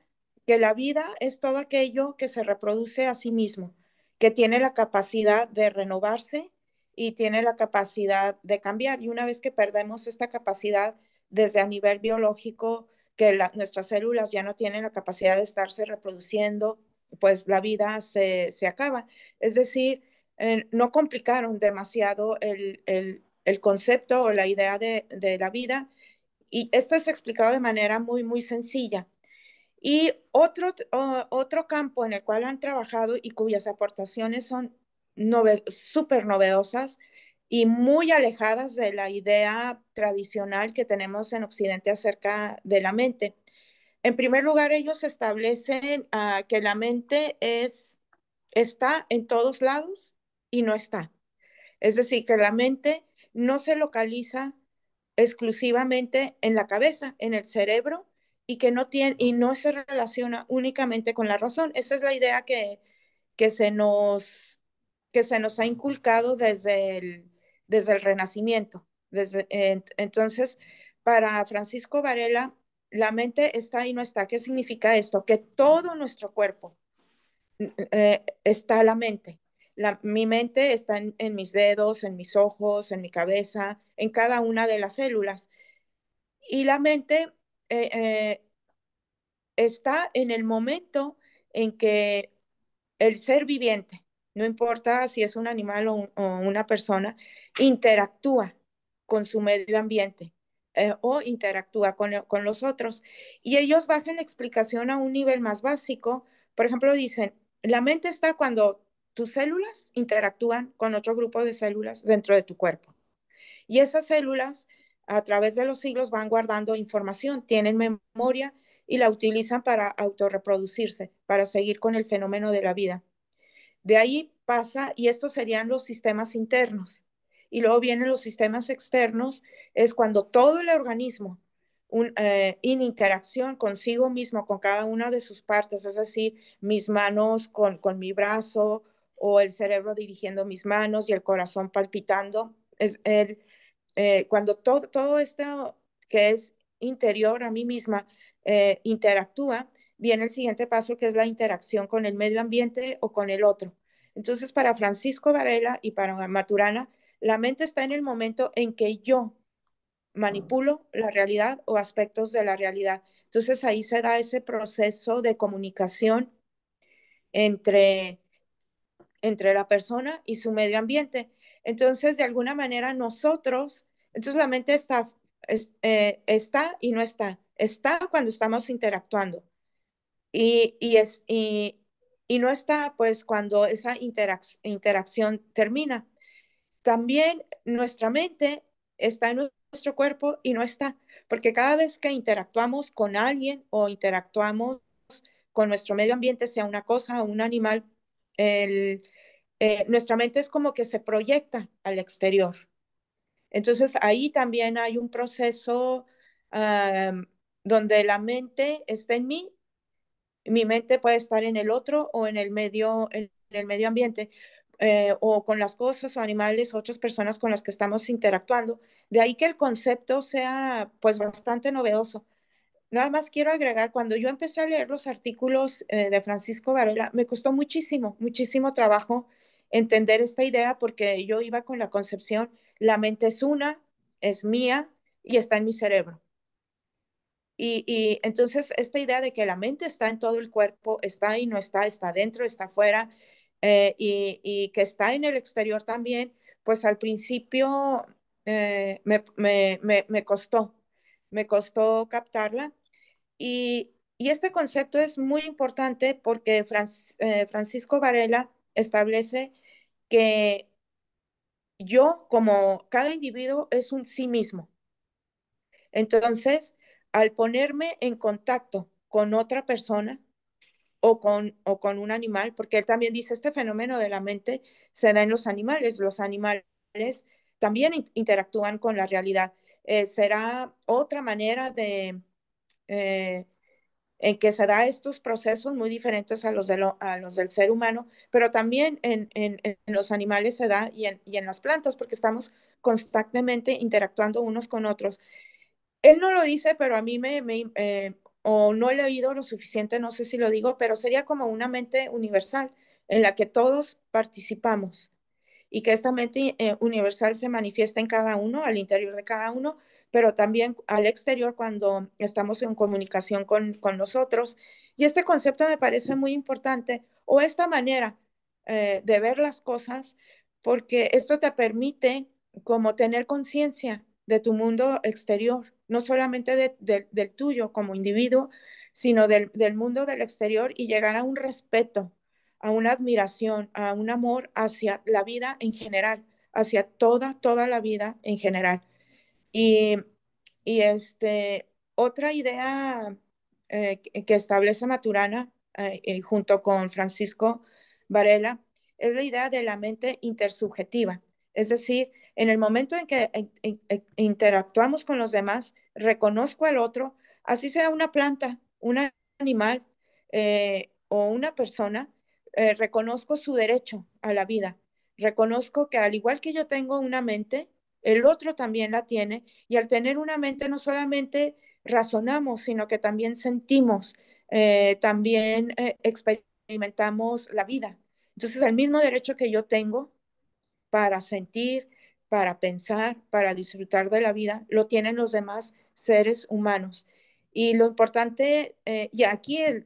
que la vida es todo aquello que se reproduce a sí mismo, que tiene la capacidad de renovarse y tiene la capacidad de cambiar. Y una vez que perdemos esta capacidad desde a nivel biológico, que nuestras células ya no tienen la capacidad de estarse reproduciendo, pues la vida se acaba. Es decir, eh, no complicaron demasiado el, concepto o la idea de, la vida. Y esto es explicado de manera muy, muy sencilla. Y otro, otro campo en el cual han trabajado y cuyas aportaciones son súper novedosas y muy alejadas de la idea tradicional que tenemos en Occidente acerca de la mente. En primer lugar, ellos establecen ah, que la mente es, está en todos lados y no está. Es decir, que la mente no se localiza exclusivamente en la cabeza, en el cerebro, y que no tiene y no se relaciona únicamente con la razón. Esa es la idea que, que, se, nos, que se nos ha inculcado desde el, desde el Renacimiento. Desde, entonces, para Francisco Varela, la mente está y no está. ¿Qué significa esto? Que todo nuestro cuerpo eh, está la mente. La, mi mente está en, mis dedos, en mis ojos, en mi cabeza, en cada una de las células. Y la mente eh, eh, está en el momento en que el ser viviente, no importa si es un animal o, una persona, interactúa con su medio ambiente eh, o interactúa con los otros. Y ellos bajan la explicación a un nivel más básico. Por ejemplo, dicen, la mente está cuando tus células interactúan con otro grupo de células dentro de tu cuerpo. Y esas células, a través de los siglos, van guardando información, tienen memoria y la utilizan para autorreproducirse, para seguir con el fenómeno de la vida. De ahí pasa, y estos serían los sistemas internos. Y luego vienen los sistemas externos, es cuando todo el organismo, en eh, interacción consigo mismo, con cada una de sus partes, es decir, mis manos con, con mi brazo, o el cerebro dirigiendo mis manos y el corazón palpitando. Es el, eh, cuando todo, todo esto que es interior a mí misma eh, interactúa, viene el siguiente paso que es la interacción con el medio ambiente o con el otro. Entonces, para Francisco Varela y para Maturana, la mente está en el momento en que yo manipulo la realidad o aspectos de la realidad. Entonces ahí se da ese proceso de comunicación entre entre la persona y su medio ambiente. Entonces, de alguna manera, nosotros, entonces la mente está, eh, está y no está. Está cuando estamos interactuando y, es, y, no está pues cuando esa interacción termina. También nuestra mente está en nuestro cuerpo y no está, porque cada vez que interactuamos con alguien o interactuamos con nuestro medio ambiente, sea una cosa o un animal, eh, nuestra mente es como que se proyecta al exterior. Entonces ahí también hay un proceso donde la mente está en mí, mi mente puede estar en el otro o en el medio, en el medio ambiente. Eh, o con las cosas o animales, otras personas con las que estamos interactuando. De ahí que el concepto sea pues bastante novedoso. Nada más quiero agregar, cuando yo empecé a leer los artículos eh, de Francisco Varela, me costó muchísimo, muchísimo trabajo entender esta idea porque yo iba con la concepción, la mente es una, es mía y está en mi cerebro. Y, entonces esta idea de que la mente está en todo el cuerpo, está y no está, está dentro, está afuera eh, y, que está en el exterior también, pues al principio eh, me costó, me costó captarla y, este concepto es muy importante porque eh, Francisco Varela establece que yo como cada individuo es un sí mismo. Entonces, al ponerme en contacto con otra persona o con, o con un animal, porque él también dice, este fenómeno de la mente se da en los animales, los animales también interactúan con la realidad. Eh, será otra manera de, eh, en que se da estos procesos muy diferentes a los, de a los del ser humano, pero también en, en, los animales se da y en, las plantas, porque estamos constantemente interactuando unos con otros. Él no lo dice, pero a mí me, eh, o no he oído lo suficiente, no sé si lo digo, pero sería como una mente universal en la que todos participamos y que esta mente eh, universal se manifiesta en cada uno, al interior de cada uno, pero también al exterior cuando estamos en comunicación con, nosotros. Y este concepto me parece muy importante, o esta manera eh, de ver las cosas, porque esto te permite como tener conciencia de tu mundo exterior, no solamente del tuyo como individuo, sino del, del mundo del exterior y llegar a un respeto, a una admiración, a un amor hacia la vida en general, hacia toda, toda la vida en general. Y, este, otra idea eh, que establece Maturana eh, eh, junto con Francisco Varela es la idea de la mente intersubjetiva. Es decir, en el momento en que interactuamos con los demás, reconozco al otro, así sea una planta, un animal o una persona, reconozco su derecho a la vida. Reconozco que al igual que yo tengo una mente, el otro también la tiene y al tener una mente no solamente razonamos, sino que también sentimos, eh, también eh, experimentamos la vida. Entonces, el mismo derecho que yo tengo para sentir, para pensar, para disfrutar de la vida, lo tienen los demás seres humanos. Y lo importante, eh, y aquí el,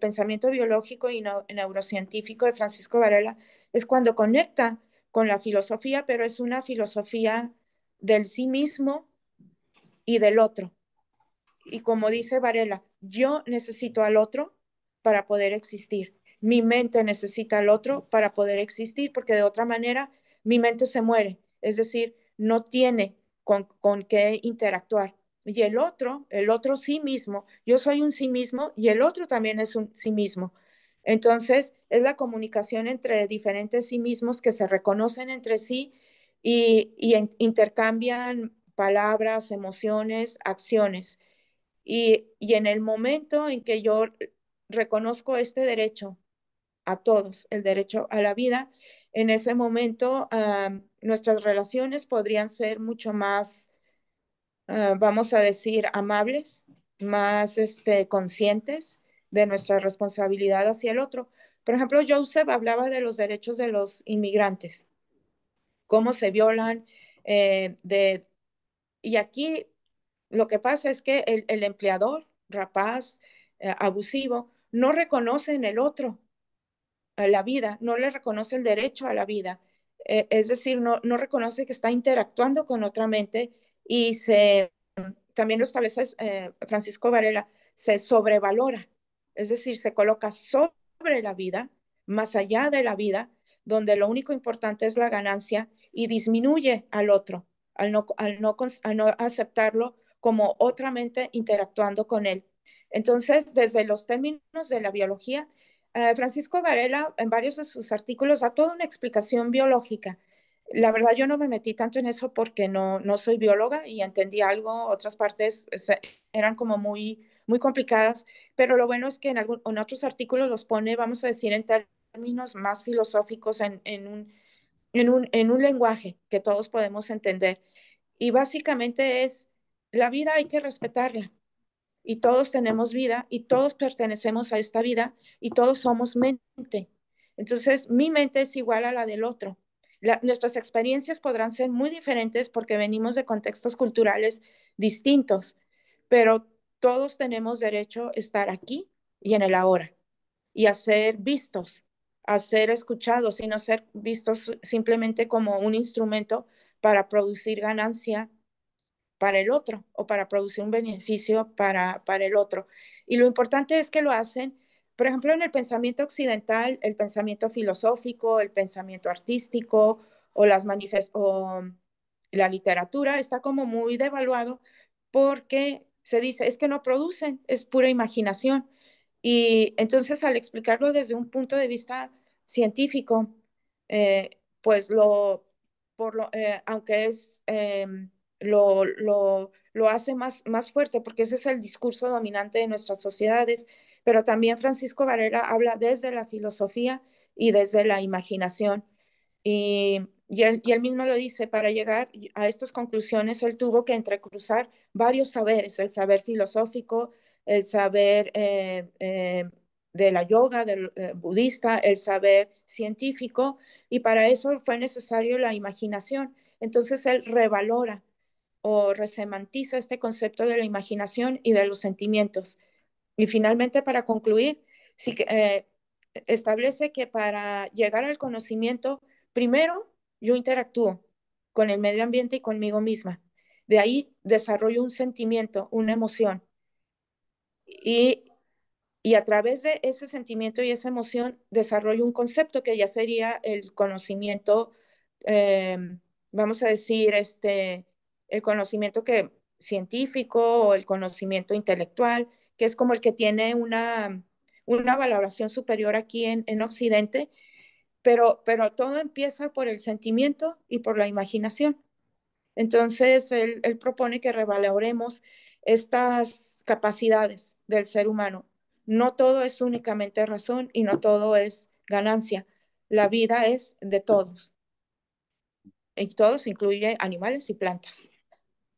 pensamiento biológico y neurocientífico de Francisco Varela, es cuando conecta con la filosofía, pero es una filosofía del sí mismo y del otro. Y como dice Varela, yo necesito al otro para poder existir. Mi mente necesita al otro para poder existir, porque de otra manera mi mente se muere, es decir, no tiene con, qué interactuar. Y el otro, el otro sí mismo, yo soy un sí mismo y el otro también es un sí mismo. Entonces, es la comunicación entre diferentes sí mismos que se reconocen entre sí y, intercambian palabras, emociones, acciones. Y, en el momento en que yo reconozco este derecho a todos, el derecho a la vida, en ese momento nuestras relaciones podrían ser mucho más, ah, vamos a decir, amables, más este, conscientes de nuestra responsabilidad hacia el otro. Por ejemplo, Joseph hablaba de los derechos de los inmigrantes cómo se violan. Eh, de, y aquí lo que pasa es que el, el empleador rapaz, eh, abusivo, no reconoce en el otro la vida, no le reconoce el derecho a la vida. Eh, es decir, no, no reconoce que está interactuando con otra mente y se, también lo establece Francisco Varela, se sobrevalora. Es decir, se coloca sobre la vida, más allá de la vida, donde lo único importante es la ganancia y disminuye al otro al no, al no, aceptarlo como otra mente interactuando con él. Entonces, desde los términos de la biología, eh, Francisco Varela en varios de sus artículos da toda una explicación biológica. La verdad yo no me metí tanto en eso porque no, no soy bióloga y entendí algo, otras partes eran como muy, muy complicadas, pero lo bueno es que en, algún, en otros artículos los pone, vamos a decir, en términos más filosóficos, en un en un, lenguaje que todos podemos entender. Y básicamente es, la vida hay que respetarla. Y todos tenemos vida y todos pertenecemos a esta vida y todos somos mente. Entonces, mi mente es igual a la del otro. nuestras experiencias podrán ser muy diferentes porque venimos de contextos culturales distintos, pero todos tenemos derecho a estar aquí y en el ahora y a ser vistos a ser escuchados, sino ser vistos simplemente como un instrumento para producir ganancia para el otro o para producir un beneficio para, para el otro. Y lo importante es que lo hacen, por ejemplo, en el pensamiento occidental, el pensamiento filosófico, el pensamiento artístico o, las o la literatura está como muy devaluado porque se dice, es que no producen, es pura imaginación. Y entonces al explicarlo desde un punto de vista científico, eh, pues lo, por lo eh, aunque es, em, lo, lo, lo, hace más, más fuerte, porque ese es el discurso dominante de nuestras sociedades, pero también Francisco Varela habla desde la filosofía y desde la imaginación. Y, y, él, mismo lo dice, para llegar a estas conclusiones, él tuvo que entrecruzar varios saberes, el saber filosófico, el saber eh, eh de la yoga, del, eh, budista, el saber científico, y para eso fue necesario la imaginación. Entonces él revalora o resemantiza este concepto de la imaginación y de los sentimientos. Y finalmente, para concluir, sí que, eh, establece que para llegar al conocimiento, primero yo interactúo con el medio ambiente y conmigo misma. De ahí desarrollo un sentimiento, una emoción. Y y a través de ese sentimiento y esa emoción desarrollo un concepto que ya sería el conocimiento, em, vamos a decir, este, el conocimiento que, científico o el conocimiento intelectual, que es como el que tiene una, una valoración superior aquí en, Occidente, pero, pero todo empieza por el sentimiento y por la imaginación. Entonces, él, él propone que revaloremos estas capacidades del ser humano no todo es únicamente razón y no todo es ganancia. La vida es de todos. Y todos incluye animales y plantas.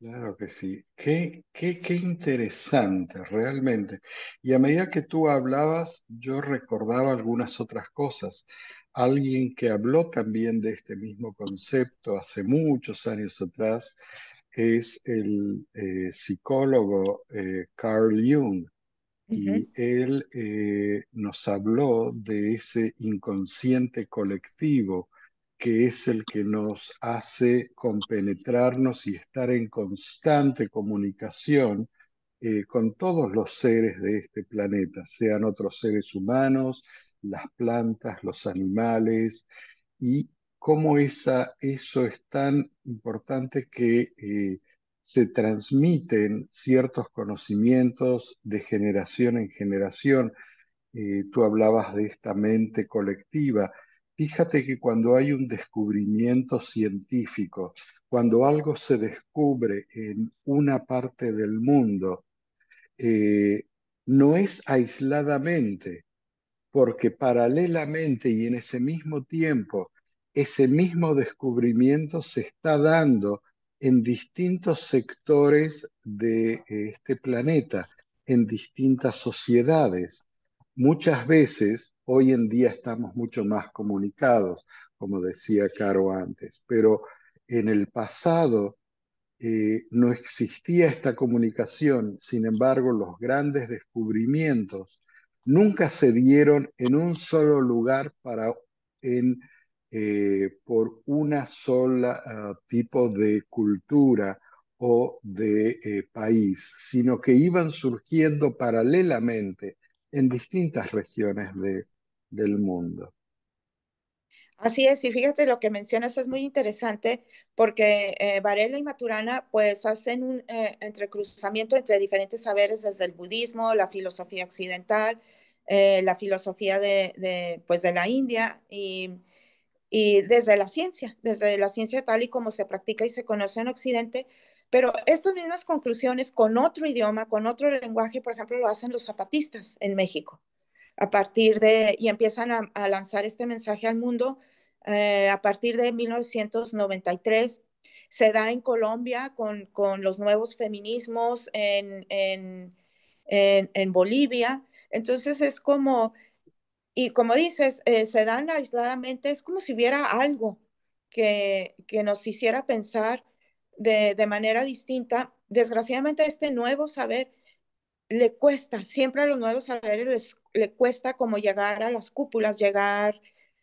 Claro que sí. Qué, qué, qué interesante, realmente. Y a medida que tú hablabas, yo recordaba algunas otras cosas. Alguien que habló también de este mismo concepto hace muchos años atrás es el eh, psicólogo eh, Carl Jung y él eh, nos habló de ese inconsciente colectivo que es el que nos hace compenetrarnos y estar en constante comunicación eh, con todos los seres de este planeta, sean otros seres humanos, las plantas, los animales, y cómo esa, eso es tan importante que eh, se transmiten ciertos conocimientos de generación en generación. Eh, tú hablabas de esta mente colectiva. Fíjate que cuando hay un descubrimiento científico, cuando algo se descubre en una parte del mundo, eh, no es aisladamente, porque paralelamente y en ese mismo tiempo, ese mismo descubrimiento se está dando en distintos sectores de eh, este planeta, en distintas sociedades. Muchas veces, hoy en día estamos mucho más comunicados, como decía Caro antes, pero en el pasado eh, no existía esta comunicación, sin embargo los grandes descubrimientos nunca se dieron en un solo lugar para, en, eh, por una sola eh, tipo de cultura o de eh, país, sino que iban surgiendo paralelamente en distintas regiones de, del mundo. Así es, y fíjate lo que mencionas es muy interesante porque eh, Varela y Maturana pues hacen un entrecruzamiento entre diferentes saberes desde el budismo, la filosofía occidental, la filosofía de, de, pues, de la India y y desde la ciencia, desde la ciencia tal y como se practica y se conoce en Occidente, pero estas mismas conclusiones con otro idioma, con otro lenguaje, por ejemplo, lo hacen los zapatistas en México, a partir de, y empiezan a, lanzar este mensaje al mundo eh, a partir de 1993. Se da en Colombia con, los nuevos feminismos, en, en, en Bolivia. Entonces es como y como dices, eh, se dan aisladamente, es como si hubiera algo que, que nos hiciera pensar de, manera distinta. Desgraciadamente, este nuevo saber le cuesta, siempre a los nuevos saberes les, le cuesta como llegar a las cúpulas, llegar,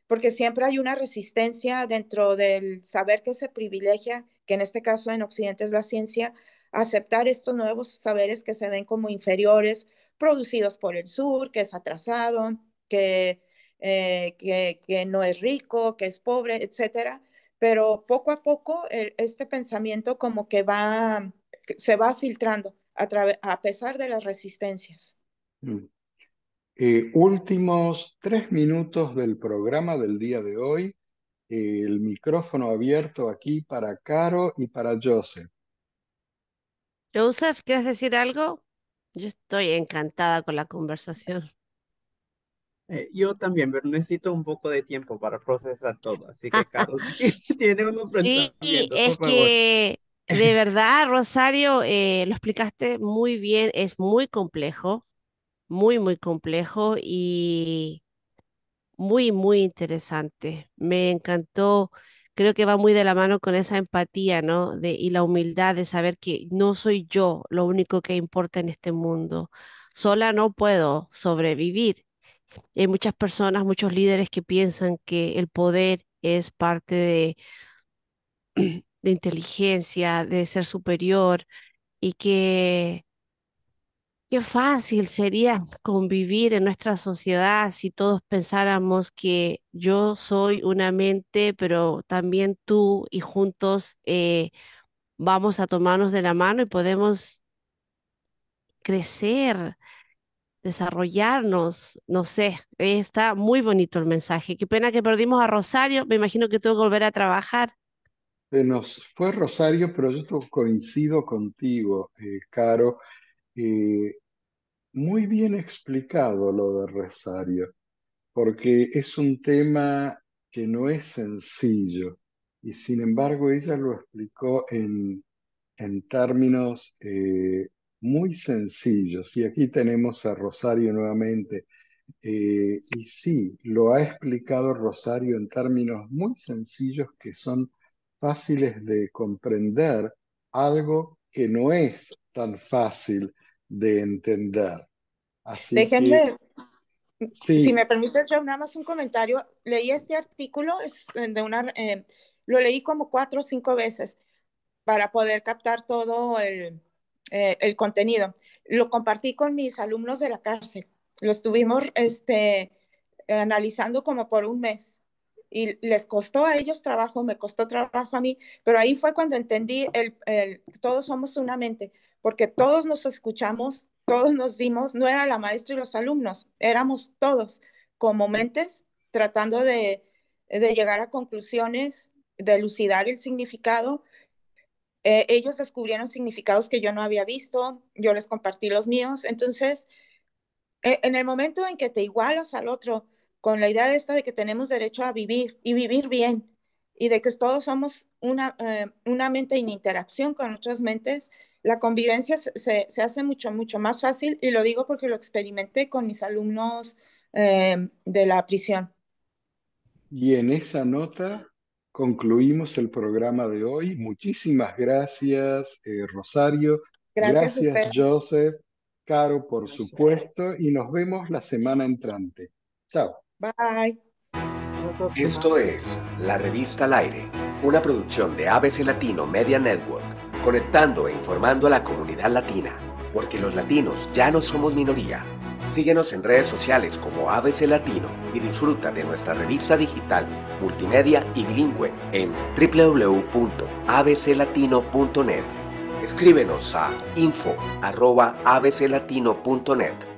porque siempre hay una resistencia dentro del saber que se privilegia, que en este caso en Occidente es la ciencia, aceptar estos nuevos saberes que se ven como inferiores, producidos por el sur, que es atrasado, que, eh, que, que, no es rico, que es pobre, etcétera. Pero poco a poco eh, este pensamiento como que va, se va filtrando a, a pesar de las resistencias. Mm. Eh, últimos tres minutos del programa del día de hoy. el micrófono abierto aquí para Caro y para Joseph. Joseph, ¿quieres decir algo? Yo estoy encantada con la conversación. Eh, yo también, pero necesito un poco de tiempo para procesar todo. Así que, Carlos, tiene pregunta. Sí, es que de verdad, Rosario, eh, lo explicaste muy bien. Es muy complejo, muy, muy complejo y muy, muy interesante. Me encantó. Creo que va muy de la mano con esa empatía, ¿no? De, y la humildad de saber que no soy yo lo único que importa en este mundo. Sola no puedo sobrevivir hay muchas personas, muchos líderes que piensan que el poder es parte de, de inteligencia, de ser superior y que qué fácil sería convivir en nuestra sociedad si todos pensáramos que yo soy una mente, pero también tú y juntos eh, vamos a tomarnos de la mano y podemos crecer desarrollarnos, no sé, está muy bonito el mensaje. Qué pena que perdimos a Rosario, me imagino que tuvo que volver a trabajar. nos fue Rosario, pero yo coincido contigo, eh, Caro. Eh, muy bien explicado lo de Rosario, porque es un tema que no es sencillo y sin embargo ella lo explicó en, términos eh, muy sencillos. Y aquí tenemos a Rosario nuevamente. Eh, y sí, lo ha explicado Rosario en términos muy sencillos que son fáciles de comprender, algo que no es tan fácil de entender. Así si me permites, yo nada más un comentario. Leí este artículo, es de una, eh, lo leí como cuatro o cinco veces para poder captar todo el, eh, el contenido. Lo compartí con mis alumnos de la cárcel. Lo estuvimos este, analizando como por un mes y les costó a ellos trabajo, me costó trabajo a mí, pero ahí fue cuando entendí el, todos somos una mente, porque todos nos escuchamos, todos nos dimos, no era la maestra y los alumnos, éramos todos como mentes tratando de, de llegar a conclusiones, de lucidar el significado eh, ellos descubrieron significados que yo no había visto, yo les compartí los míos. Entonces, e, en el momento en que te igualas al otro con la idea esta de que tenemos derecho a vivir y vivir bien y de que todos somos una, eh, una mente en interacción con otras mentes, la convivencia se, se, hace mucho, mucho más fácil y lo digo porque lo experimenté con mis alumnos eh, de la prisión. Y en esa nota concluimos el programa de hoy. Muchísimas gracias, eh, Rosario. Gracias, Joseph, Caro, por supuesto, y nos vemos la semana entrante. Chao. Bye. Esto es La Revista al Aire, una producción de ABC Latino Media Network, conectando e informando a la comunidad latina, porque los latinos ya no somos minoría Síguenos en redes sociales como ABC Latino y disfruta de nuestra revista digital multimedia y bilingüe en www.abclatino.net. Escríbenos a info.abclatino.net.